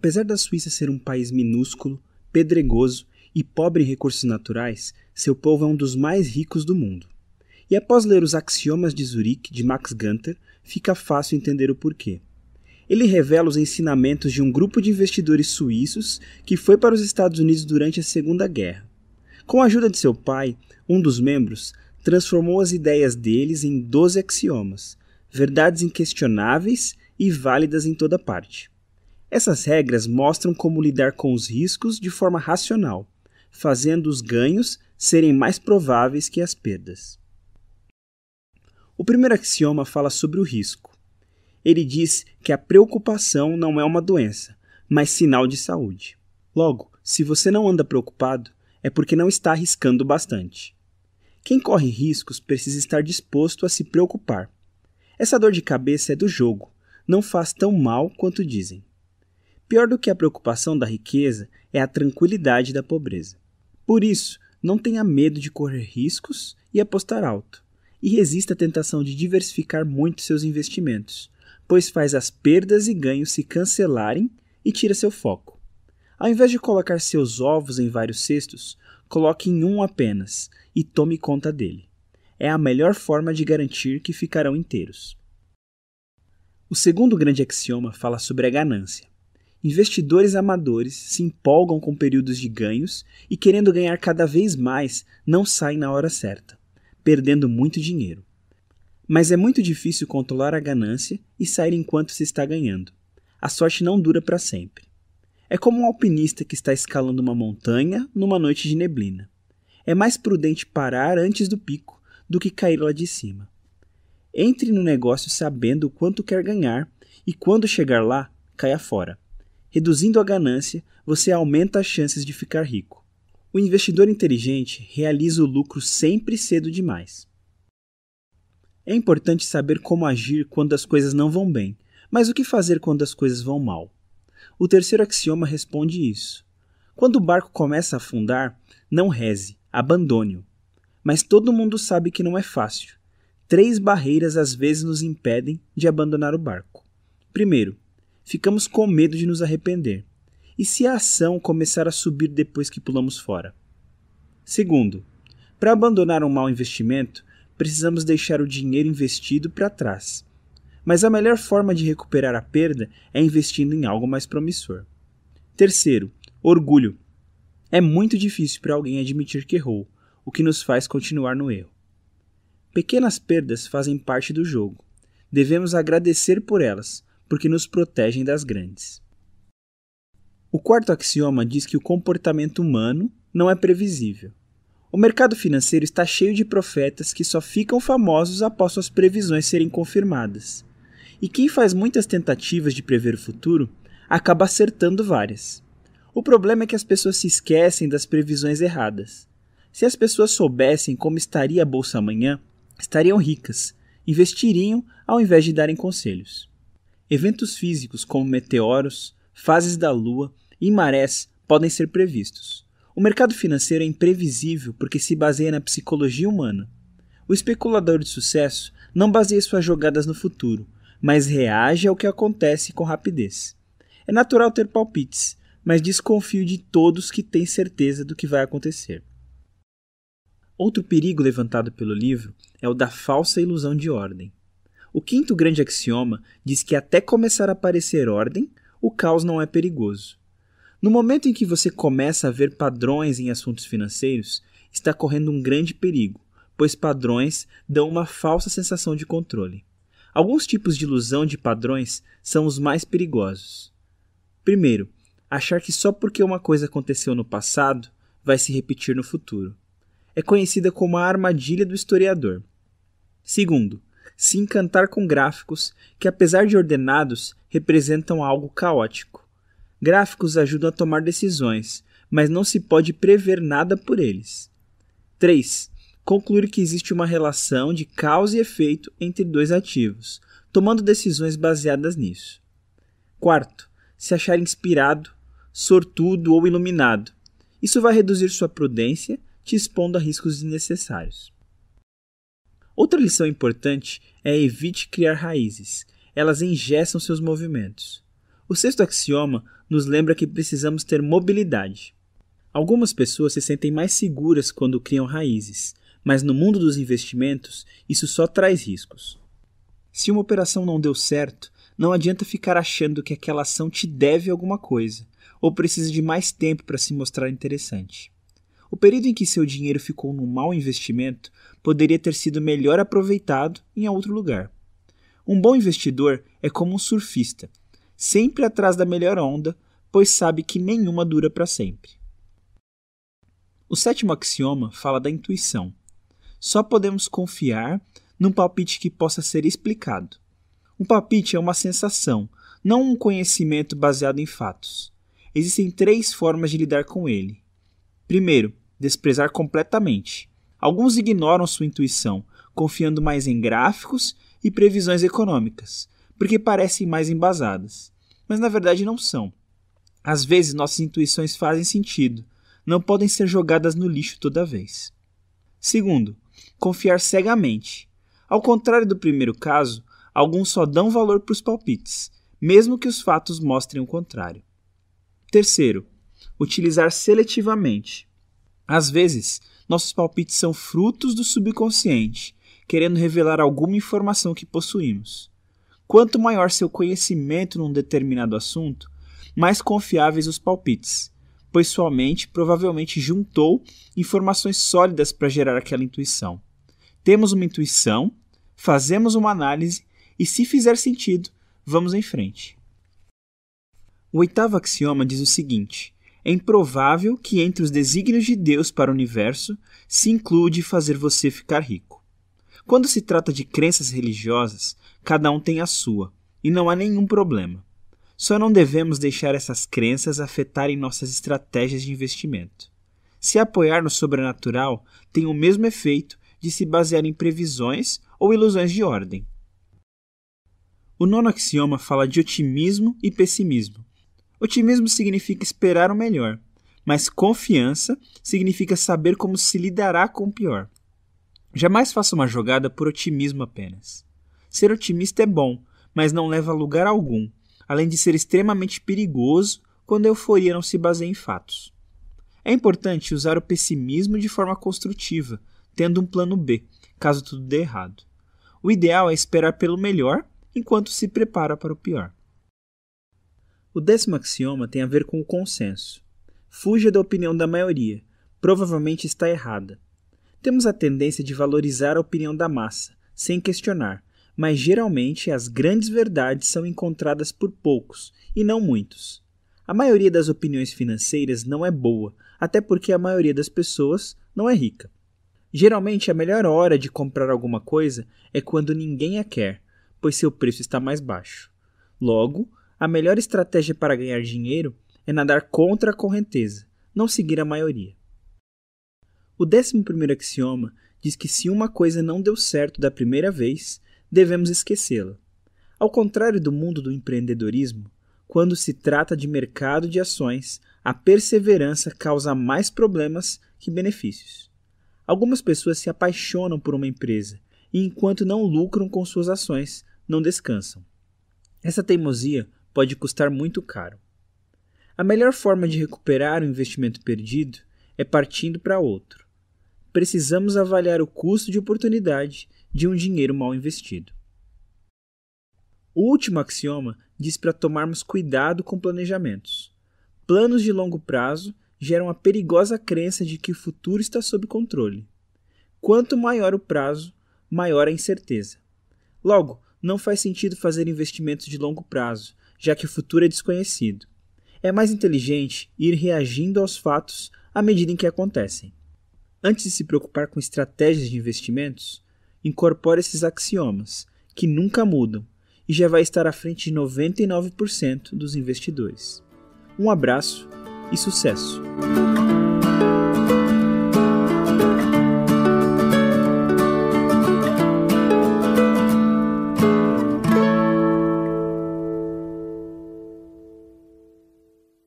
Apesar da Suíça ser um país minúsculo, pedregoso e pobre em recursos naturais, seu povo é um dos mais ricos do mundo. E após ler Os Axiomas de Zurique, de Max Gunther, fica fácil entender o porquê. Ele revela os ensinamentos de um grupo de investidores suíços que foi para os Estados Unidos durante a Segunda Guerra. Com a ajuda de seu pai, um dos membros, transformou as ideias deles em 12 axiomas, verdades inquestionáveis e válidas em toda parte. Essas regras mostram como lidar com os riscos de forma racional, fazendo os ganhos serem mais prováveis que as perdas. O primeiro axioma fala sobre o risco. Ele diz que a preocupação não é uma doença, mas sinal de saúde. Logo, se você não anda preocupado, é porque não está arriscando bastante. Quem corre riscos precisa estar disposto a se preocupar. Essa dor de cabeça é do jogo, não faz tão mal quanto dizem. Pior do que a preocupação da riqueza é a tranquilidade da pobreza. Por isso, não tenha medo de correr riscos e apostar alto. E resista à tentação de diversificar muito seus investimentos, pois faz as perdas e ganhos se cancelarem e tira seu foco. Ao invés de colocar seus ovos em vários cestos, coloque em um apenas e tome conta dele. É a melhor forma de garantir que ficarão inteiros. O segundo grande axioma fala sobre a ganância. Investidores amadores se empolgam com períodos de ganhos e, querendo ganhar cada vez mais, não saem na hora certa, perdendo muito dinheiro. Mas é muito difícil controlar a ganância e sair enquanto se está ganhando. A sorte não dura para sempre. É como um alpinista que está escalando uma montanha numa noite de neblina. É mais prudente parar antes do pico do que cair lá de cima. Entre no negócio sabendo o quanto quer ganhar e, quando chegar lá, caia fora. Reduzindo a ganância, você aumenta as chances de ficar rico. O investidor inteligente realiza o lucro sempre cedo demais. É importante saber como agir quando as coisas não vão bem, mas o que fazer quando as coisas vão mal? O terceiro axioma responde isso. Quando o barco começa a afundar, não reze, abandone-o. Mas todo mundo sabe que não é fácil. Três barreiras às vezes nos impedem de abandonar o barco. Primeiro, ficamos com medo de nos arrepender. E se a ação começar a subir depois que pulamos fora? Segundo, para abandonar um mau investimento, precisamos deixar o dinheiro investido para trás. Mas a melhor forma de recuperar a perda é investindo em algo mais promissor. Terceiro, orgulho. É muito difícil para alguém admitir que errou, o que nos faz continuar no erro. Pequenas perdas fazem parte do jogo. Devemos agradecer por elas, porque nos protegem das grandes. O quarto axioma diz que o comportamento humano não é previsível. O mercado financeiro está cheio de profetas que só ficam famosos após suas previsões serem confirmadas. E quem faz muitas tentativas de prever o futuro acaba acertando várias. O problema é que as pessoas se esquecem das previsões erradas. Se as pessoas soubessem como estaria a bolsa amanhã, estariam ricas, investiriam ao invés de darem conselhos. Eventos físicos como meteoros, fases da Lua e marés podem ser previstos. O mercado financeiro é imprevisível porque se baseia na psicologia humana. O especulador de sucesso não baseia suas jogadas no futuro, mas reage ao que acontece com rapidez. É natural ter palpites, mas desconfio de todos que têm certeza do que vai acontecer. Outro perigo levantado pelo livro é o da falsa ilusão de ordem. O quinto grande axioma diz que até começar a aparecer ordem, o caos não é perigoso. No momento em que você começa a ver padrões em assuntos financeiros, está correndo um grande perigo, pois padrões dão uma falsa sensação de controle. Alguns tipos de ilusão de padrões são os mais perigosos. Primeiro, achar que só porque uma coisa aconteceu no passado vai se repetir no futuro. É conhecida como a armadilha do historiador. Segundo, se encantar com gráficos que, apesar de ordenados, representam algo caótico. Gráficos ajudam a tomar decisões, mas não se pode prever nada por eles. 3. Concluir que existe uma relação de causa e efeito entre dois ativos, tomando decisões baseadas nisso. 4. Se achar inspirado, sortudo ou iluminado. Isso vai reduzir sua prudência, te expondo a riscos desnecessários. Outra lição importante é evite criar raízes. Elas engessam seus movimentos. O sexto axioma nos lembra que precisamos ter mobilidade. Algumas pessoas se sentem mais seguras quando criam raízes, mas no mundo dos investimentos isso só traz riscos. Se uma operação não deu certo, não adianta ficar achando que aquela ação te deve alguma coisa ou precisa de mais tempo para se mostrar interessante. O período em que seu dinheiro ficou num mau investimento poderia ter sido melhor aproveitado em outro lugar. Um bom investidor é como um surfista, sempre atrás da melhor onda, pois sabe que nenhuma dura para sempre. O sétimo axioma fala da intuição. Só podemos confiar num palpite que possa ser explicado. Um palpite é uma sensação, não um conhecimento baseado em fatos. Existem três formas de lidar com ele. Primeiro, desprezar completamente. Alguns ignoram sua intuição, confiando mais em gráficos e previsões econômicas, porque parecem mais embasadas, mas na verdade não são. Às vezes nossas intuições fazem sentido, não podem ser jogadas no lixo toda vez. Segundo, confiar cegamente. Ao contrário do primeiro caso, alguns só dão valor para os palpites, mesmo que os fatos mostrem o contrário. Terceiro, utilizar seletivamente. Às vezes, nossos palpites são frutos do subconsciente, querendo revelar alguma informação que possuímos. Quanto maior seu conhecimento num determinado assunto, mais confiáveis os palpites, pois sua mente provavelmente juntou informações sólidas para gerar aquela intuição. Temos uma intuição, fazemos uma análise e, se fizer sentido, vamos em frente. O oitavo axioma diz o seguinte: é improvável que entre os desígnios de Deus para o universo se include fazer você ficar rico. Quando se trata de crenças religiosas, cada um tem a sua, e não há nenhum problema. Só não devemos deixar essas crenças afetarem nossas estratégias de investimento. Se apoiar no sobrenatural tem o mesmo efeito de se basear em previsões ou ilusões de ordem. O nono axioma fala de otimismo e pessimismo Otimismo significa esperar o melhor, mas confiança significa saber como se lidará com o pior. Jamais faça uma jogada por otimismo apenas. Ser otimista é bom, mas não leva a lugar algum, além de ser extremamente perigoso quando a euforia não se baseia em fatos. É importante usar o pessimismo de forma construtiva, tendo um plano B, caso tudo dê errado. O ideal é esperar pelo melhor enquanto se prepara para o pior. O décimo axioma tem a ver com o consenso. Fuja da opinião da maioria, provavelmente está errada. Temos a tendência de valorizar a opinião da massa, sem questionar, mas geralmente as grandes verdades são encontradas por poucos, e não muitos. A maioria das opiniões financeiras não é boa, até porque a maioria das pessoas não é rica. Geralmente a melhor hora de comprar alguma coisa é quando ninguém a quer, pois seu preço está mais baixo. Logo, a melhor estratégia para ganhar dinheiro é nadar contra a correnteza, não seguir a maioria. O 11 primeiro axioma diz que se uma coisa não deu certo da primeira vez, devemos esquecê-la. Ao contrário do mundo do empreendedorismo, quando se trata de mercado de ações, a perseverança causa mais problemas que benefícios. Algumas pessoas se apaixonam por uma empresa e, enquanto não lucram com suas ações, não descansam. Essa teimosia pode custar muito caro. A melhor forma de recuperar o investimento perdido é partindo para outro. Precisamos avaliar o custo de oportunidade de um dinheiro mal investido. O último axioma diz para tomarmos cuidado com planejamentos. Planos de longo prazo geram a perigosa crença de que o futuro está sob controle. Quanto maior o prazo, maior a incerteza. Logo, não faz sentido fazer investimentos de longo prazo, já que o futuro é desconhecido. É mais inteligente ir reagindo aos fatos à medida em que acontecem. Antes de se preocupar com estratégias de investimentos, incorpore esses axiomas, que nunca mudam, e já vai estar à frente de 99% dos investidores. Um abraço e sucesso!